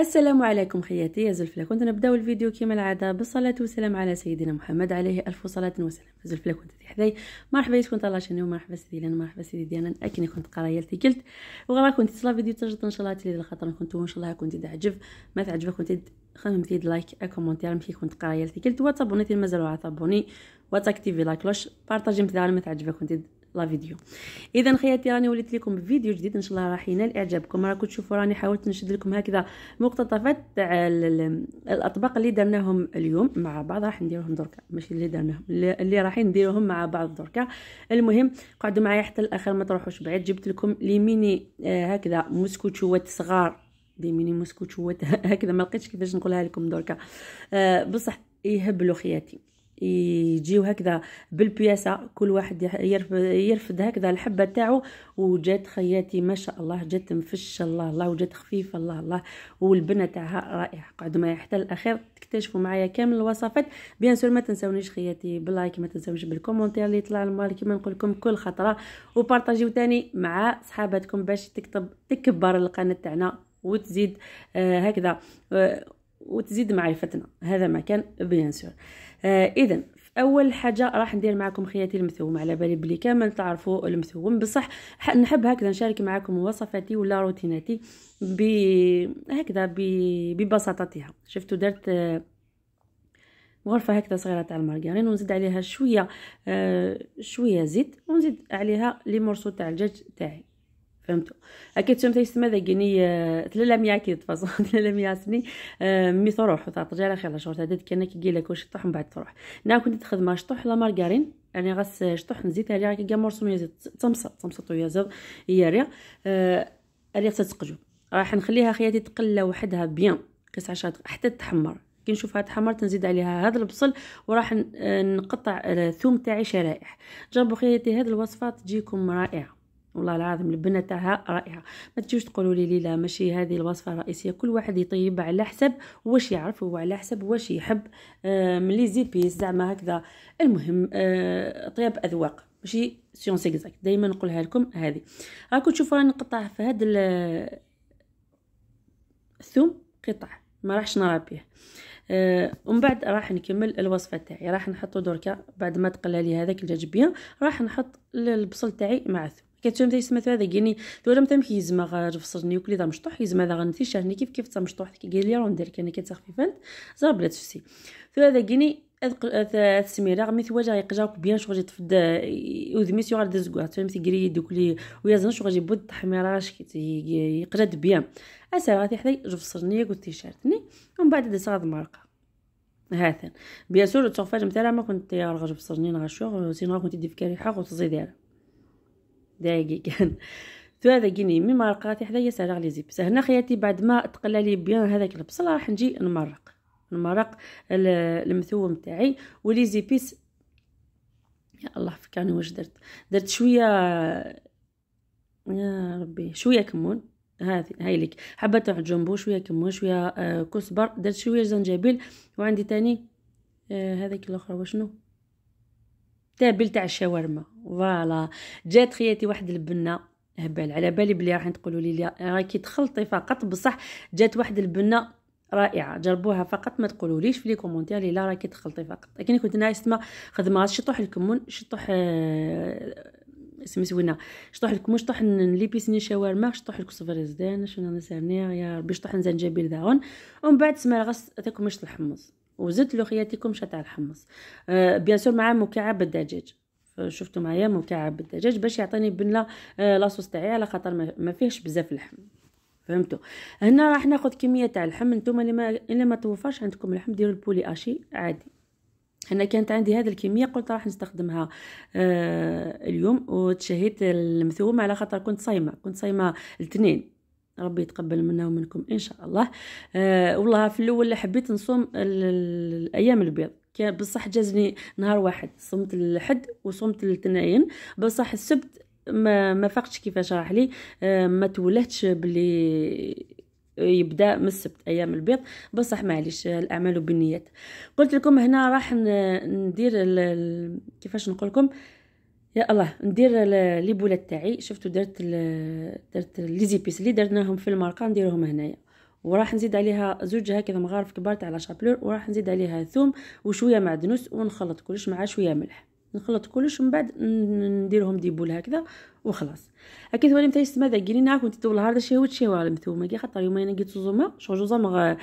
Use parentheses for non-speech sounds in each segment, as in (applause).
السلام عليكم خياتي يا زلفله كنت نبداو الفيديو كما العاده بالصلاه والسلام على سيدنا محمد عليه الف صلاه وسلام زلفله كنت حداي مرحبا يشكون الله شنو مرحبا سيدي لان مرحبا سيدي ديانا اكني كنت قرايه قلت وغرا كنت تصلا فيديو تجد ان شاء الله تلي الخاطر كنت ان شاء الله كنت تعجب ما تعجبك كنت خمم تيد لايك ا كومونتير مشي كنت قرايه قلت وتابوني مازالوا عطابوني وتاكتيفي لا كلوش بارطاجي مع ما تعجبك كنت لا فيديو اذا خياتي راني وليت لكم بفيديو جديد ان شاء الله راح ينال اعجابكم راكم تشوفوا راني حاولت نشد لكم هكذا مقتطفات تاع الاطباق اللي درناهم اليوم مع بعض راح نديروهم دركا ماشي اللي درناهم اللي راح نديروهم مع بعض دركا المهم قعدوا معايا حتى الاخر ما تروحوش بعيد جبت لكم لي ميني آه، هكذا مسكوتشوات صغار دي ميني مسكوتشوات (laughs) هكذا ما لقيتش كيفاش نقولها لكم دركا آه، بصح يهبلوا خياتي يجيو هكذا بالبياسة كل واحد يرفد هكذا الحبة تاعو وجات خياتي ما شاء الله جات مفش الله الله وجات خفيفة الله الله والبنة تاعها رائعة قعدوا معايا حتى الأخير تكتشفوا معايا كامل الوصفات بيان سور ما تنسونيش خياتي باللايك ما تنسونيش بالكومنتير اللي يطلع المال كيما نقول لكم كل خطرة وبارطاجيو تاني مع صحاباتكم باش تكتب تكبر القناة تاعنا وتزيد آه هكذا آه وتزيد معرفتنا هذا ما كان بيان سور آه اذا اول حاجه راح ندير معكم خياتي المثوم على بالي بلي كامل تعرفوا المثوم بصح نحب هكذا نشارك معكم وصفاتي ولا روتيناتي ب هكذا ببساطتها شفتوا درت آه، غرفه هكذا صغيره تاع المارغرين ونزيد عليها شويه آه، شويه زيت ونزيد عليها لي مورسو تاع الدجاج تاعي فهمتوا اكيد تشمتي تما ذاكني تلالا ميا اكيد تفاصون (laughs) تلالا ميا سني آه، مي تروح وتعطي على خير شغل تعدد كان كي لك واش تطح من بعد تروح انا كنت تخدم شطح لا مارغارين يعني غاس شطح نزيد عليها كي مرسوم يزيد تمصط تمصط ويا زاد هي ريا آه، ريا تتقجو راح نخليها خياتي تقلى وحدها بيان قيس عشرة حتى تحمر كي نشوفها تحمر تنزيد عليها هذا البصل وراح آه، نقطع الثوم تاعي شرائح جربوا خياتي هذه الوصفه تجيكم رائعه والله العظيم البنه تاعها رائعه ما تجيوش تقولوا لي ليلى لا ماشي هذه الوصفه الرئيسيه كل واحد يطيب على حسب واش يعرف وعلى حسب واش يحب آه، من لي زيبيس زعما هكذا المهم آه، طياب اذواق ماشي سيونس اكزاكت دائما نقولها لكم هذه راكم تشوفوا راني نقطع في هذا الثوم قطع ما راحش نربيه آه ومن بعد راح نكمل الوصفه تاعي راح نحطو دركا بعد ما تقلى لي هذاك الجاجبيه راح نحط البصل تاعي مع الثوم كتشم تيسمى هذا كيني دولا متى كيزما غنفصلني وكلي دا مشطوح يزما دا شهرني كيف كيف تا مشطوح كي لي راه ندير كان كتخفيفان زعما بلا تفسي هذا كيني السميره غمي ثواجه يقجاك بيان شغل تفد وذمي سيغ دز كاع فهمتي كري دوك لي ويازن شغل يبود التحميراش يقجد بيان اسال غادي حداي جوف صرني قلت تيشيرتني ومن بعد دز غاد مرقه هاثن بيان سور تغفاج مثلا ما كنت يا راه غجب صرني غاشوغ سينغ كنت دي فكاري حق وتزيد دقيق كان تو هذا جيني مي مرقاتي حدايا سارغ لي زيبس هنا خياتي بعد ما تقلى لي بيان هذاك البصل راح نجي نمرق نمرق المثوم تاعي ولي زيبيس يا الله فكرني واش درت درت شويه يا ربي شويه كمون هذه هاي لك حبه تاع جنبو شويه كمون شويه آه كزبر درت شويه زنجبيل وعندي تاني آه هذاك الاخرى واشنو تابل تاع الشاورما فوالا جات خياتي واحد البنه هبال على بالي بلي راح تقولوا لي راكي تخلطي فقط بصح جات واحد البنه رائعه جربوها فقط ما تقولوليش في لي كومونتير لي لا راكي تخلطي فقط لكن كنت نايس تما خدمه شطوح الكمون شطوح آه، اسمي سميتونا شطوح الكمون شطوح ليبيسني شاورما شطوح الكسفر زدان شنو نسامني يا ربي شطوح زنجبيل داون ومن بعد سما غس تاكم مشط الحمص وزدت له خياتيكم شطع الحمص آه بيان سور مع مكعب الدجاج آه، شفتوا معايا مكعب الدجاج باش يعطيني بنه آه لاصوص تاعي على خاطر ما فيهش بزاف لحم فهمتوا هنا راح ناخذ كميه تاع اللحم نتوما اللي ما اللي ما توفرش عندكم اللحم ديروا البولي اشي عادي هنا كانت عندي هذه الكميه قلت راح نستخدمها آه اليوم وتشهيت المثوم على خاطر كنت صايمه كنت صايمه الاثنين ربي يتقبل منا ومنكم ان شاء الله أه والله في الاول حبيت نصوم الايام البيض كان بصح جازني نهار واحد صمت الحد وصمت الاثنين بصح السبت ما ما فقتش كيفاش راح لي أه ما تولهتش بلي يبدا من السبت ايام البيض بصح معليش الاعمال بالنيات قلت لكم هنا راح ندير كيفاش نقول لكم آه يا الله ندير لي بولات تاعي شفتوا درت درت لي زيبيس اللي درناهم في المرقه نديرهم هنايا وراح نزيد عليها زوج هكذا مغارف كبار تاع لا شابلور وراح نزيد عليها ثوم وشويه معدنوس ونخلط كلش مع شويه ملح نخلط كلش من بعد نديرهم ديبول هكذا وخلاص اكيد ولي متاي السما داكيرينا كنت تولى هذا الشيء هو الشيء ولا مثومه كي خاطر يومين انا تزوما زوما جوزا آه، زوما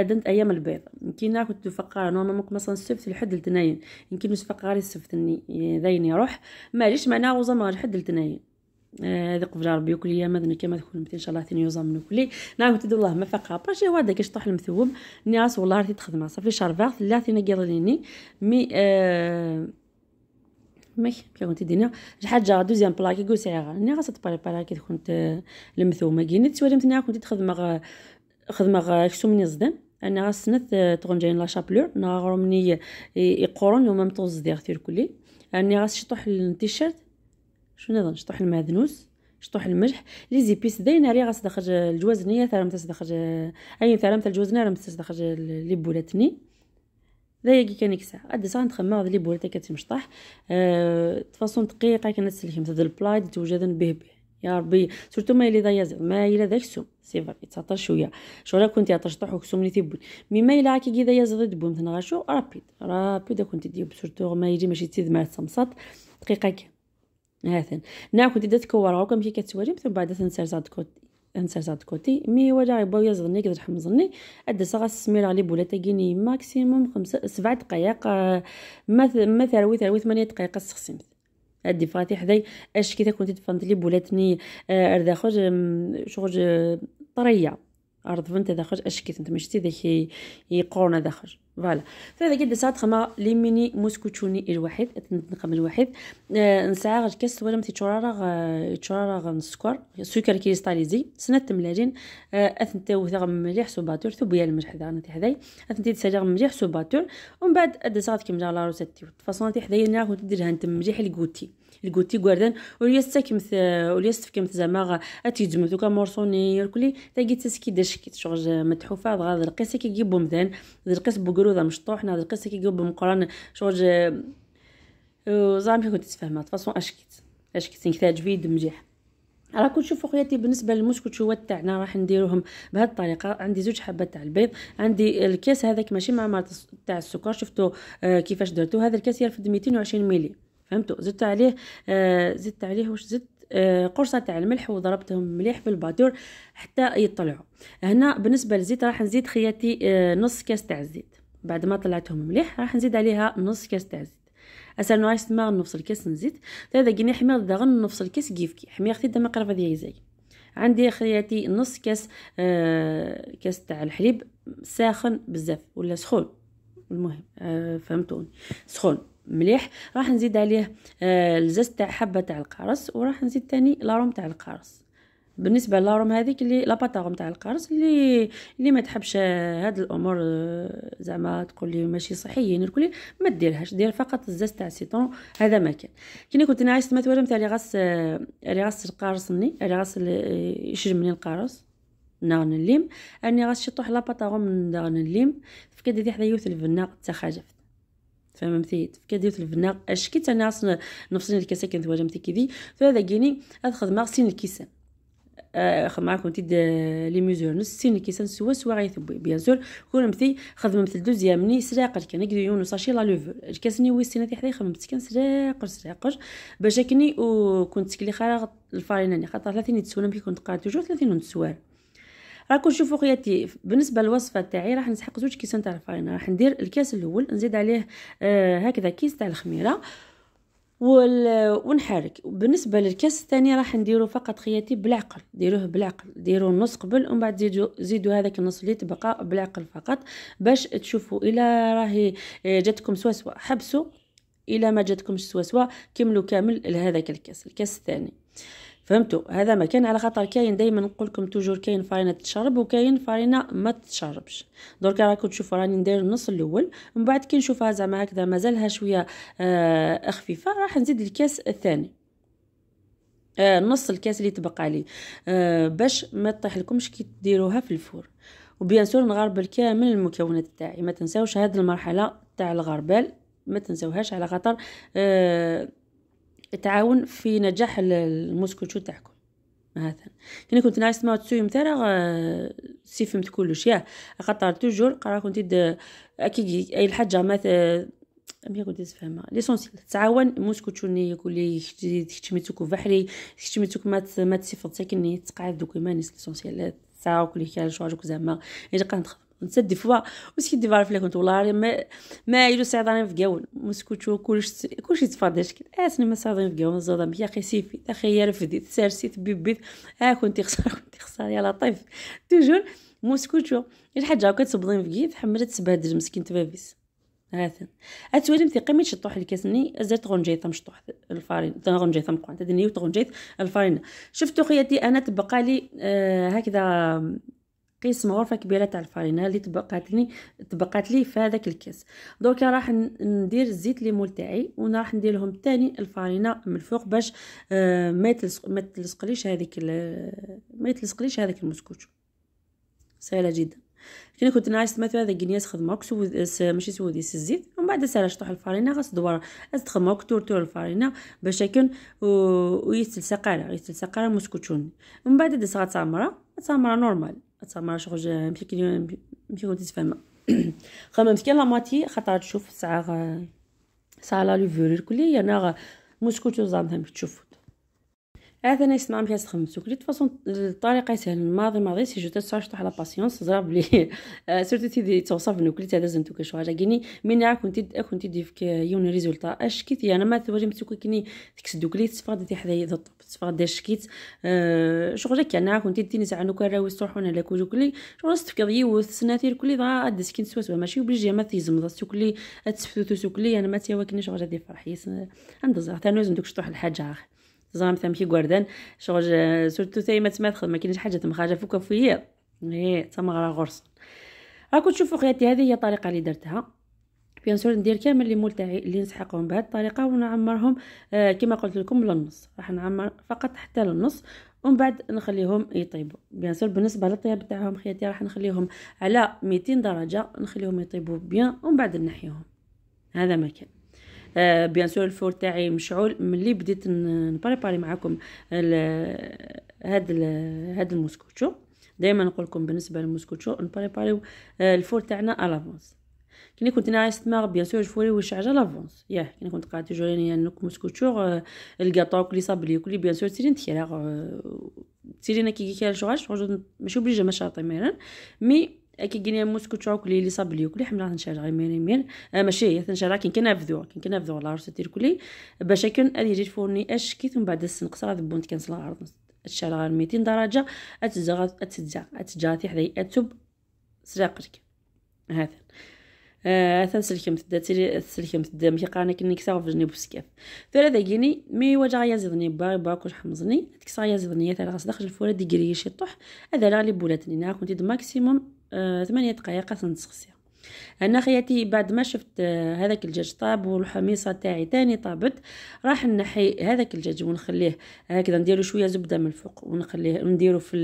ادنت ايام البيض يمكن كنت تفقع نورمالمون مثلا السبت لحد التنين يمكن نسفق غير السبت ذين يروح ماليش معنا وزا مغ لحد التنين آه، هذا قبل ربي وكل ايام هذا كما تكون ان شاء الله ثاني يوزا من كلي نعاود تدو الله ما فقا باش هو هذاك طاح المثوب ناس والله تخدم صافي شارفاغ ثلاثه ثلاثين قاليني مي آه مي كي آه، كنتي دينا حاجه دوزيام بلا كي غا ني غاس تبريبارا كي تكون المثومه كي نتي سوالم مثلا كنت تخدم خدمه كسو من الزدان انا غاس نت آه، تغون جايين لا شابلور نغرو مني يقورون ومام طوز زدير تير كلي اني غاس شطوح التيشيرت شنو نظن شطوح المعدنوس شطوح الملح لي زيبيس داينا لي غاس دخل الجوازنيه ثرمت دخل اي ثرمت الجوازنيه رمت دخل لي بولاتني دايا كي كان يكسع قد ساعه نتخمم هذا لي بوريتا كتمشطح أه تفاصون دقيقه كنتسلكم هذا البلاي توجد به به يا ربي سورتو ما يلي ضيا ما يلا ذاك السوم سي فري تسطر شويه شغل كنت يعطش طحو وكسوم لي تيبون مي ما يلا كي كيدا يزد بوم غاشو رابيد رابيد كنتي دي سورتو ما يجي ماشي تيد مع السمسط دقيقه كي هاثن نا كنت دات كورا كم كي كتوري من بعد تنسير زاد كوت انسر دو كوتي مي ولا يبغي يزني يقدر يحمزني اد صغا السميره لي بولا تاكيني ماكسيموم خمسة سبع دقائق آه، ما ما ثروي ثروي ثمانية دقائق استخسمت هادي فاتي حداي اش كي كنت تفهمت لي بولاتني آه، اردا خرج شغل آه، طريه ارض فنت داخل اشكيت انت مشتي ذاك يقورنا داخل فوالا فهذا كي دسات خما لي ميني موسكوتشوني الواحد نقم الواحد نساغ آه، نسعى غير كاس ولا متي تشورارا تشورارا السكر السكر كريستاليزي سنة تملاجين اثنتا آه، وثا مليح سوباتور ثوبيا الملح ذا نتي حداي اثنتي تسالي مليح سوباتور ومن بعد دسات كيما لا روسيتي فاصون نتي حدايا ناخذ ديرها انت مليح الكوتي الكوتي كواردان وليس تاكمت وليس تفكمت زعما اتيجمع دوكا مورسوني كلي تاكي تسكي داشكيت شغل متحوفه غا القيس كي يجيبو مدان القيس بوكرودا مشطوح ناض القيس كي يجيبو مقران شغل زعما كنت تفهمها فاصون اشكيت اشكيت نكتاج فيد مليح راكم تشوفوا خياتي بالنسبه للمشكوتشوات تاعنا راح نديروهم بهذه الطريقه عندي زوج حبات تاع البيض عندي الكاس هذاك ماشي مع معمر تاع السكر شفتوا آه، كيفاش درتو هذا الكاس يرفد 220 ملي فهمتوا زدت عليه آه، زدت عليه واش زدت آه، قرصه تاع الملح وضربتهم مليح بالبادور حتى يطلعوا هنا بالنسبه للزيت راح نزيد خياتي آه، نص كاس تاع الزيت بعد ما طلعتهم مليح راح نزيد عليها نص كاس تاع الزيت اسال نوايس ما نفصل الكاس نزيد هذا قلنا حمير دغ نفس الكاس كيف كي حمير خديت دما قرفه ديالي زي عندي خياتي نص كاس كاس تاع الحليب ساخن بزاف ولا سخون المهم فهمتوني سخون مليح راح نزيد عليه آه، الزاز تاع حبه تاع القرص وراح نزيد تاني لاروم تاع القرص بالنسبه لاروم هذيك اللي لاباتاغوم تاع القرص اللي اللي ما تحبش آه، هاد الامور آه، زعما تقول لي ماشي صحيين يعني الكل ما ديرهاش دير فقط الزاز تاع السيتون هذا ما كان كي كنت نعيش تورم تاع لي غاس لي غاس القارصني لي غاس يشرمني القارص نغن الليم اني غاس شطوح لاباتاغوم نغن الليم فكاد هذه حدا يوث الفناق تاع خجف فهمتي كديرت الفنا شكيت انا نفسني الكاسه كندوي جمتي كيدي فهذا كيني هاد خدمه سين الكيسان آه، مع كنتي آه، لي ميزور نص سين كيسان سوا سوا غيثبوي بيان سور كون مثي خدمة مثل ني سراقل كان كدو يونو ساشي لا لوفو ني وي تي حداي خدمت كان سراقل سراقل باش كني وكنت كلي خارج الفارينه خاطر 30 تسونا كنت قاعد توجور 30 نتسوار راكم شوفوا خياتي بالنسبه للوصفه تاعي راح نسحق زوج كيسان تاع الفرينه راح ندير الكاس الاول نزيد عليه آه هكذا كيس تاع الخميره ونحرك بالنسبه للكاس الثاني راح نديرو فقط خياتي بالعقل ديروه بالعقل ديروا النص قبل ومن بعد زيدوا زيدوا هذاك النص اللي تبقى بالعقل فقط باش تشوفوا الا راهي آه، جاتكم سواسوا حبسوا الا ما جاتكمش سواسوا كملوا كامل لهذاك الكاس الكاس الثاني فهمتوا هذا ما كان على خاطر كاين دائما نقول لكم توجور كاين فرينه تشرب وكاين فرينه ما تشربش دركا راكم تشوفوا راني ندير النص الاول من بعد كي نشوفها زعما هكذا مازالها شويه آه خفيفه راح نزيد الكاس الثاني آه نص الكاس اللي تبقى لي آه باش ما تطيح لكمش كي تديروها في الفور وبيان سور نغربل كامل المكونات تاعي ما تنساوش هذه المرحله تاع الغربال ما تنساوهاش على خاطر آه تعاون في نجاح الموسكوتشو تاعكم مثلا كي كنت نايس ما تسوي مثلا آه، سي فهمت كلش يا خاطر توجور قرا كنت اكيد اي الحاجه ما مي كنت تفهمها ليسونسيل تعاون موسكو تشوني يقولي تكتميتوك بحري تكتميتوك ما ما تسيفط ساكني تقعد دوك مانيس ليسونسيال تاعك اللي كان شو زعما الا قاعد انت دي فوا وسكي دي فارف كنت والله ما ما يجو سعدان في قاون مسكوتو كلش كلشي تفاداش كي اسني آه، ما سعدان في قاون زودا بيا قسيفي اخي يرفدي سارسيت بيبيت ها آه، كنت خسر كنت خسر يا لطيف توجور مسكوتو الحاجه هكا تصبدين في كيف حملت تبهدل مسكين تبابيس هاثن اتولم في قيمه شطوح الكاسني زرت غنجيطه شطوح الفارين غنجيطه مقوان تدني وتغنجيط الفارين شفتو خياتي انا تبقى لي آه هكذا قسم غرفه كبيره تاع الفرينه اللي تبقات لي تبقات لي في هذاك الكاس دركا راح ندير الزيت ليمون تاعي وراح ندير لهم ثاني الفرينه من الفوق باش آه، ما تلصق ما تلصقليش هذيك ما تلصقليش هذاك المسكوت سهله جدا كي كنت نعس مثلا هذا جنياس خدموك سوذ ماشي سوذيس الزيت ومن بعد سهله شطح الفرينه غاس دوار استخدموك تور تور الفرينه باش يكون ويتلصق على يتلصق على مسكوتشون من بعد دس غتسمر تسمر نورمال حتى ما شغل يمكن يمكن تتفهم خممت كي لا ماتي خاطر تشوف ساعه ساعه لا لوفور كلي انا مسكوتو زعما تشوف عاد انا يسمع مليح ملي سخمت وكلي فاصون الطريقه سهل الماضي ماضي سي جو تشارجتو على باسيونس زراب لي (laughs) آه، سورتو تي دي توصف انه كليت هذا زنتو كشو حاجه كيني مين كنت كنت ديف يون ريزولتا اش كيت يعني ما ثوري مسوك كيني دو كليت تفقد تي حدا يضط تفقد اش كيت آه، شغل كي انا كنت تيني ساعه نو كراوي صحون على كوجو كلي شغل تفكر يوث سناتير كلي اد سكين سوا سوا ماشي وبلجي ما تيزم ضا سوكلي تسفتو سوكلي انا ما تيواكني شغل دي فرحي عند آه، زعما تنوزن دوك شطوح الحاجه زعما مثلا ماشي غوردان شغل آه، سورتو تاي ما تماثل ما كاينش حاجه تمخاجه فوكا فيا هي تما إيه، غرا غرس راكم تشوفوا خياتي هذه هي الطريقه اللي درتها بيان سور ندير كامل لي مول تاعي اللي نسحقهم بهذه الطريقه ونعمرهم آه كما قلت لكم للنص راح نعمر فقط حتى للنص ومن بعد نخليهم يطيبوا بيان سور بالنسبه للطياب تاعهم خياتي راح نخليهم على 200 درجه نخليهم يطيبوا بيان ومن بعد نحيهم هذا ما كان آه، بيان سور الفور تاعي مشعول ملي بديت نبريباري معاكم هاد هاد الموسكوتشو دائما نقول لكم بالنسبه للموسكوتشو نبريباريو آه، الفور تاعنا الافونس كي كنت ناعس دماغ بيان سور جفوري واش حاجه لافونس ياه كي كنت قاعده يعني نك موسكوتشو الكاطو آه، كلي صابلي كلي بيان سور تيرين تيرا تيرين كي كي كي شغل ماشي بليجا ما ميران مي كيقني موسكو تشوك لي لي صابليو كلي حمله تنشال غير مير مير آه ماشي تنشال كي كنافذو كي كنافذو لا راسو ديال كلي باش كان ادي جيت فورني اش كي ثم بعد السن البونت ذبونت كنصلا عرض الشارع غير 200 درجه اتزغ اتزع اتجاتي حدا اتوب سراقك هذا آه تنسلكم تدا تسلكم تدا ملي قانا كني كسا فجني بسكاف فلا كيني مي وجع يزغني با با كوش حمزني تكسا يزغني ثلاثه غاس دخل الفوله ديكري شي طح هذا لا لي بولاتني نا كنت ماكسيموم آه، ثمانية دقائق سنسقسيها هنا خياتي بعد ما شفت آه، هذاك الدجاج طاب والحميصه تاعي تاني طابت راح نحي هذاك الدجاج ونخليه هكذا نديرو شويه زبده من الفوق ونخليه نديرو في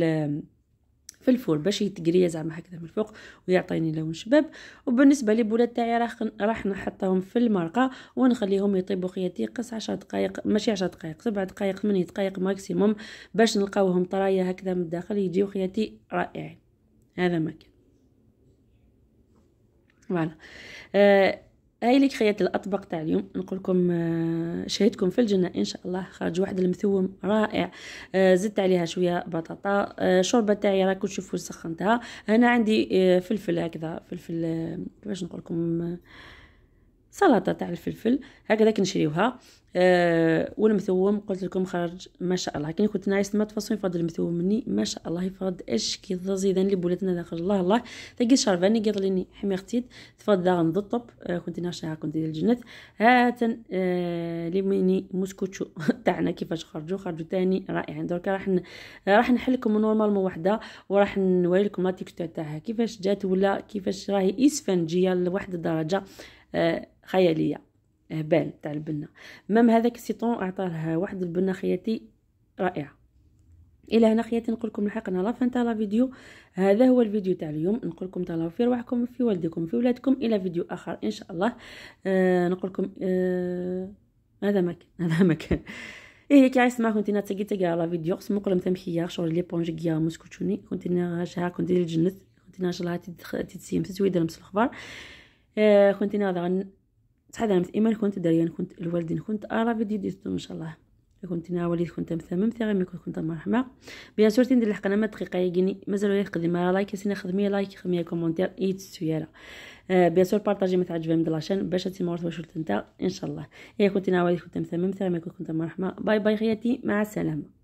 في الفول باش يتقري زعما هكذا من الفوق ويعطيني لون شباب وبالنسبه للبولات تاعي راح راح نحطهم في المرقه ونخليهم يطيبوا خياتي قص 10 دقائق ماشي 10 دقائق 7 دقائق 8 دقائق ماكسيموم باش نلقاوهم طرايه هكذا من الداخل يجيو خياتي رائعين هذا ما كان فوالا آه هاي اللي كريات الاطباق تاع اليوم نقول لكم آه، شهيتكم في الجنه ان شاء الله خرج واحد المثوم رائع آه زدت عليها شويه بطاطا آه شوربه تاعي راكم تشوفوا سخنتها هنا عندي آه، فلفل هكذا فلفل آه، كيفاش نقول لكم سلطه تاع الفلفل هكذا كنشريوها أه والمثوم قلت لكم خرج ما شاء الله كي كنت نايس ما تفصل يفرض المثوم مني ما شاء الله يفرض اش كي زيدان اللي بولاتنا داخل الله الله تلقي شرفاني قالت لي حمي اختي تفرض داغن الطب أه كنت ناشها كنت ديال الجنات هاتن أه ليميني موسكوتشو (laughs) تاعنا كيفاش خرجوا خرجوا تاني رائعين دركا راح ن... راح نحل لكم نورمالمون وحده وراح نوري لكم لا تيكتور تاعها كيفاش جات ولا كيفاش راهي اسفنجيه لواحد الدرجه أه خياليه هبال آه، تاع البنه مام هذاك السيطون اعطاه واحد البنه خياتي رائعه الى هنا خياتي نقول لكم لحقنا لا فان تاع لا فيديو هذا هو الفيديو تاع اليوم نقول لكم تهلاو في رواحكم في والديكم في ولادكم الى فيديو اخر ان شاء الله آه نقول لكم آه هذا ما كان (laughs) هذا ما كان ايه كي عايز معكم كنت تاقي تقع على فيديو قسم قلم يا شغل لي بونج كيا مسكوتوني كنت نغاشها كنت ديال الجنت كنت نغاشها تتسيم تسويد المس الخبار آه كنت نغادي تعلمت ايمان كنت دريان كنت الوالدين كنت أرى آه، فيديو ديتو إن شاء الله كنت انا وليد كنت مثمم ثغي مي كنت مرحبا بيان سور تندير الحق انا ما دقيقه يقني مازال ولا يخدم على لايك سينا خدمي لايك خدمي كومونتير اي تسويالا آه، بيان سور بارطاجي ما تعجبها من لاشين باش تسمع ورث واش ان شاء الله يا إيه، كنت انا وليد كنت مثمم ثغي مي كنت مرحبا باي باي خياتي مع السلامه